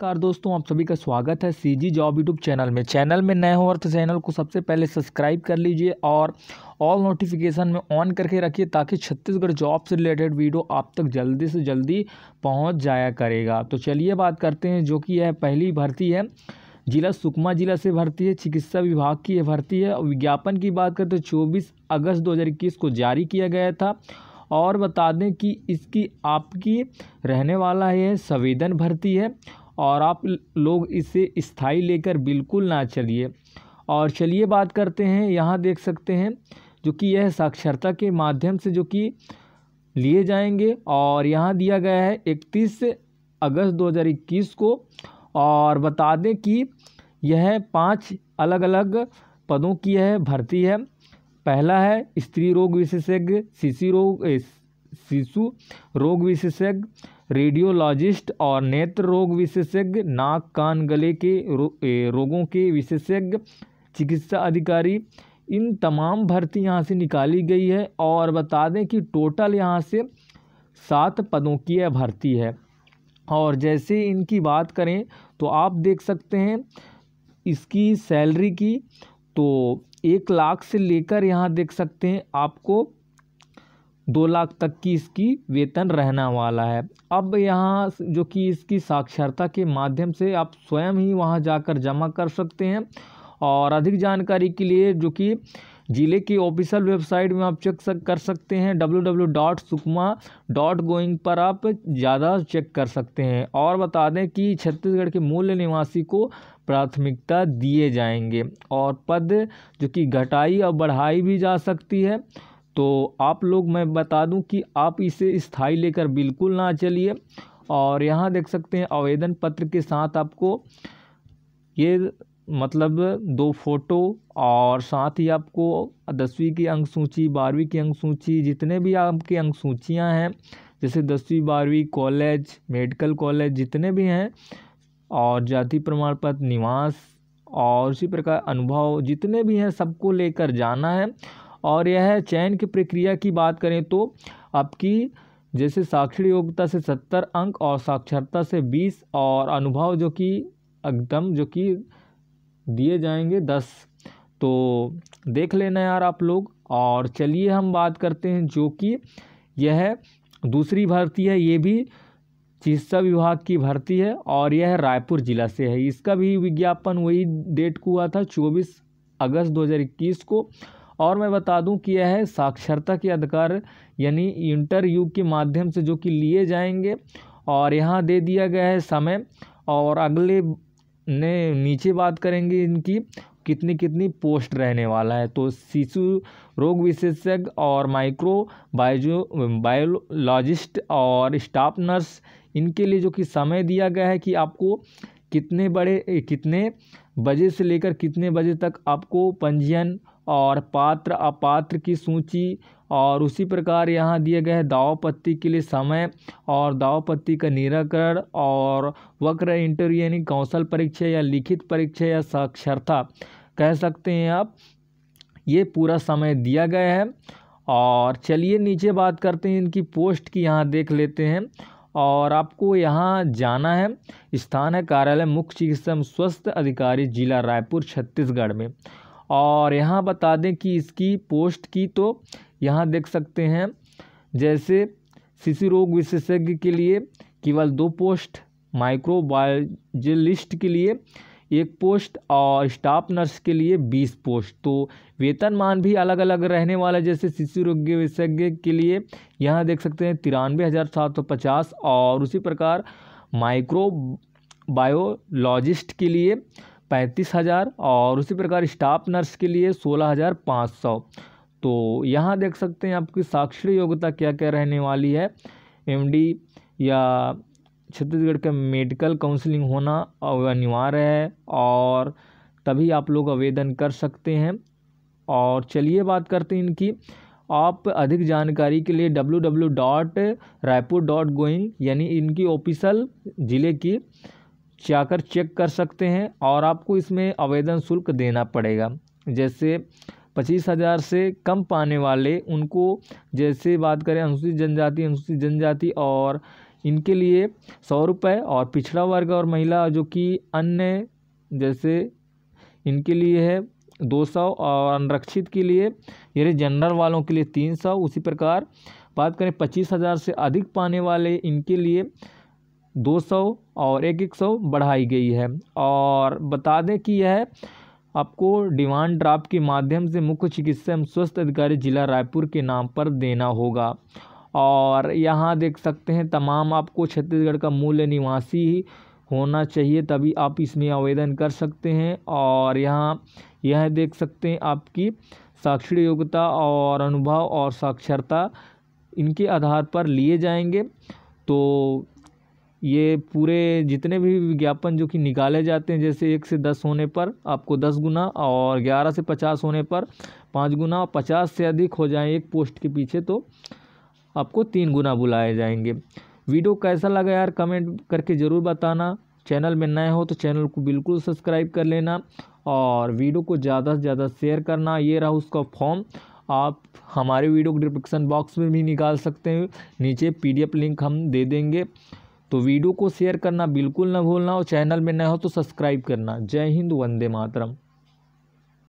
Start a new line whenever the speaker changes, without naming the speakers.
नमस्कार दोस्तों आप सभी का स्वागत है C G job YouTube channel में चैनल में नए हो तो चैनल को सबसे पहले सब्सक्राइब कर लीजिए और ऑल नोटिफिकेशन में ऑन करके रखिए ताकि छत्तीसगढ़ जॉब से रिलेटेड वीडियो आप तक जल्दी से जल्दी पहुंच जाया करेगा तो चलिए बात करते हैं जो कि यह पहली भर्ती है जिला सुकमा जिला से भर्ती है चिकित्सा विभाग की यह भर्ती है विज्ञापन की बात करें तो चौबीस अगस्त दो को जारी किया गया था और बता दें कि इसकी आपकी रहने वाला है संवेदन भर्ती है और आप लोग इसे स्थाई लेकर बिल्कुल ना चलिए और चलिए बात करते हैं यहाँ देख सकते हैं जो कि यह साक्षरता के माध्यम से जो कि लिए जाएंगे और यहाँ दिया गया है इकतीस अगस्त 2021 को और बता दें कि यह पांच अलग अलग पदों की यह भर्ती है पहला है स्त्री रोग विशेषज्ञ शिशु रोग शिशु रोग विशेषज्ञ रेडियोलॉजिस्ट और नेत्र रोग विशेषज्ञ नाक कान गले के रो, ए, रोगों के विशेषज्ञ चिकित्सा अधिकारी इन तमाम भर्ती यहाँ से निकाली गई है और बता दें कि टोटल यहाँ से सात पदों की यह भर्ती है और जैसे इनकी बात करें तो आप देख सकते हैं इसकी सैलरी की तो एक लाख से लेकर यहाँ देख सकते हैं आपको दो लाख तक की इसकी वेतन रहने वाला है अब यहाँ जो कि इसकी साक्षरता के माध्यम से आप स्वयं ही वहाँ जाकर जमा कर सकते हैं और अधिक जानकारी के लिए जो कि ज़िले की ऑफिशियल वेबसाइट में आप चेक सक कर सकते हैं W W dot Sukma dot going पर आप ज़्यादा चेक कर सकते हैं और बता दें कि छत्तीसगढ़ के मूल निवासी को प्राथमिकता दिए जाएंगे और पद जो कि घटाई और बढ़ाई भी जा सकती है तो आप लोग मैं बता दूं कि आप इसे स्थाई लेकर बिल्कुल ना चलिए और यहाँ देख सकते हैं आवेदन पत्र के साथ आपको ये मतलब दो फ़ोटो और साथ ही आपको दसवीं की अंक सूची बारहवीं की अंक सूची जितने भी आपकी अंक सूचियाँ हैं जैसे दसवीं बारहवीं कॉलेज मेडिकल कॉलेज जितने भी हैं और जाति प्रमाण पत्र निवास और उसी प्रकार अनुभव जितने भी हैं सबको लेकर जाना है और यह चयन की प्रक्रिया की बात करें तो आपकी जैसे साक्षर योग्यता से सत्तर अंक और साक्षरता से बीस और अनुभव जो कि एकदम जो कि दिए जाएंगे दस तो देख लेना यार आप लोग और चलिए हम बात करते हैं जो कि यह दूसरी भर्ती है ये भी चिकित्सा विभाग की भर्ती है और यह रायपुर ज़िला से है इसका भी विज्ञापन वही डेट को हुआ था चौबीस अगस्त 2021 को और मैं बता दूं कि यह साक्षरता के अधिकार यानी इंटरव्यू के माध्यम से जो कि लिए जाएंगे और यहाँ दे दिया गया है समय और अगले ने नीचे बात करेंगे इनकी कितनी कितनी पोस्ट रहने वाला है तो शिशु रोग विशेषज्ञ और माइक्रो बायोजो बायोलॉजिस्ट और स्टाफ नर्स इनके लिए जो कि समय दिया गया है कि आपको कितने बड़े कितने बजे से लेकर कितने बजे तक आपको पंजीयन और पात्र अपात्र की सूची और उसी प्रकार यहाँ दिए गए है दाव पत्ती के लिए समय और दाव पत्ती का निराकरण और वक्र इंटरव्यू यानी कौशल परीक्षा या लिखित परीक्षा या साक्षरता कह सकते हैं आप ये पूरा समय दिया गया है और चलिए नीचे बात करते हैं इनकी पोस्ट की यहाँ देख लेते हैं और आपको यहाँ जाना है स्थान है कार्यालय मुख्य चिकित्सा स्वस्थ अधिकारी जिला रायपुर छत्तीसगढ़ में और यहाँ बता दें कि इसकी पोस्ट की तो यहाँ देख सकते हैं जैसे शिशु रोग विशेषज्ञ के लिए केवल दो पोस्ट माइक्रोबायोलिस्ट के लिए एक पोस्ट और स्टाफ नर्स के लिए बीस पोस्ट तो वेतनमान भी अलग अलग रहने वाला जैसे शिशु रोग विशेषज्ञ के लिए यहाँ देख सकते हैं तिरानवे हज़ार सात सौ पचास और उसी प्रकार माइक्रो बायोलॉजिस्ट के लिए पैंतीस हज़ार और उसी प्रकार स्टाफ नर्स के लिए सोलह हज़ार पाँच सौ तो यहाँ देख सकते हैं आपकी साक्षर योग्यता क्या क्या रहने वाली है एमडी या छत्तीसगढ़ का मेडिकल काउंसलिंग होना अनिवार्य है और तभी आप लोग आवेदन कर सकते हैं और चलिए बात करते हैं इनकी आप अधिक जानकारी के लिए W W dot Raipur dot going यानी इनकी ऑफिसल ज़िले की जाकर चेक कर सकते हैं और आपको इसमें आवेदन शुल्क देना पड़ेगा जैसे पच्चीस हज़ार से कम पाने वाले उनको जैसे बात करें अनुसूचित जनजाति अनुसूचित जनजाति और इनके लिए सौ रुपये और पिछड़ा वर्ग और महिला जो कि अन्य जैसे इनके लिए है दो सौ और अनरक्षित के लिए यानी जनरल वालों के लिए तीन सौ उसी प्रकार बात करें पच्चीस हज़ार से अधिक पाने वाले इनके लिए 200 और एक एक सौ बढ़ाई गई है और बता दें कि यह आपको डिमांड ड्राफ्ट के माध्यम से मुख्य चिकित्सा एवं स्वास्थ्य अधिकारी जिला रायपुर के नाम पर देना होगा और यहाँ देख सकते हैं तमाम आपको छत्तीसगढ़ का मूल निवासी ही होना चाहिए तभी आप इसमें आवेदन कर सकते हैं और यहाँ यह देख सकते हैं आपकी साक्षर योग्यता और अनुभव और साक्षरता इनके आधार पर लिए जाएंगे तो ये पूरे जितने भी विज्ञापन जो कि निकाले जाते हैं जैसे एक से दस होने पर आपको दस गुना और ग्यारह से पचास होने पर पाँच गुना और पचास से अधिक हो जाए एक पोस्ट के पीछे तो आपको तीन गुना बुलाए जाएंगे वीडियो कैसा लगा यार कमेंट करके ज़रूर बताना चैनल में नए हो तो चैनल को बिल्कुल सब्सक्राइब कर लेना और वीडियो को ज़्यादा से ज़्यादा शेयर करना ये रहा उसका फॉर्म आप हमारे वीडियो को डिस्क्रिप्शन बॉक्स में भी निकाल सकते हैं नीचे पीडीएफ लिंक हम दे देंगे तो वीडियो को शेयर करना बिल्कुल ना भूलना और चैनल में नए हो तो सब्सक्राइब करना जय हिंद वंदे मातरम